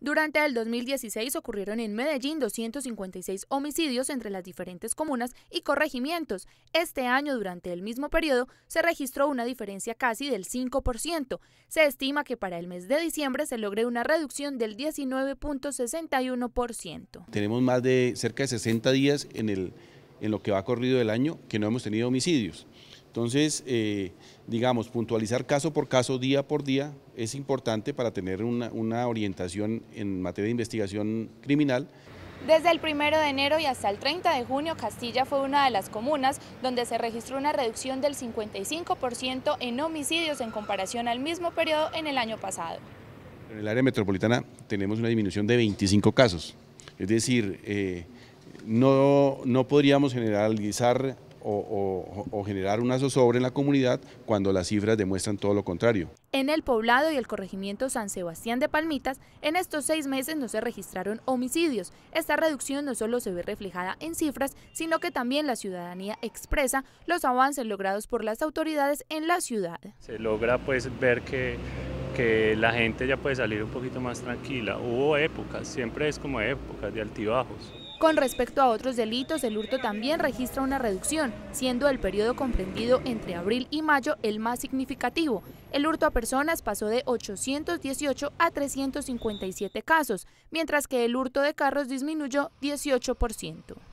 Durante el 2016 ocurrieron en Medellín 256 homicidios entre las diferentes comunas y corregimientos. Este año, durante el mismo periodo, se registró una diferencia casi del 5%. Se estima que para el mes de diciembre se logre una reducción del 19.61%. Tenemos más de cerca de 60 días en el en lo que va corrido del año que no hemos tenido homicidios. Entonces, eh, digamos, puntualizar caso por caso, día por día, es importante para tener una, orientación en materia de investigación criminal. Desde el 1 de enero y hasta el 30 de junio, Castilla fue una de las comunas donde se registró una reducción del 55% en homicidios en comparación al mismo periodo en el año pasado. En el área metropolitana tenemos una disminución de 25 casos, es decir, eh, no, podríamos generalizar o, generar una zozobra en la comunidad cuando las cifras demuestran todo lo contrario. En el poblado y el corregimiento San Sebastián de Palmitas, en estos seis meses no se registraron homicidios. Esta reducción no solo se ve reflejada en cifras, sino que también la ciudadanía expresa los avances logrados por las autoridades en la ciudad. Se logra pues ver que que la gente ya puede salir un poquito más tranquila. Hubo épocas, siempre es como épocas de altibajos. Con respecto a otros delitos, el hurto también registra una reducción, siendo el periodo comprendido entre abril y mayo el más significativo. El hurto a personas pasó de 818 a 357 casos, mientras que el hurto de carros disminuyó 18%.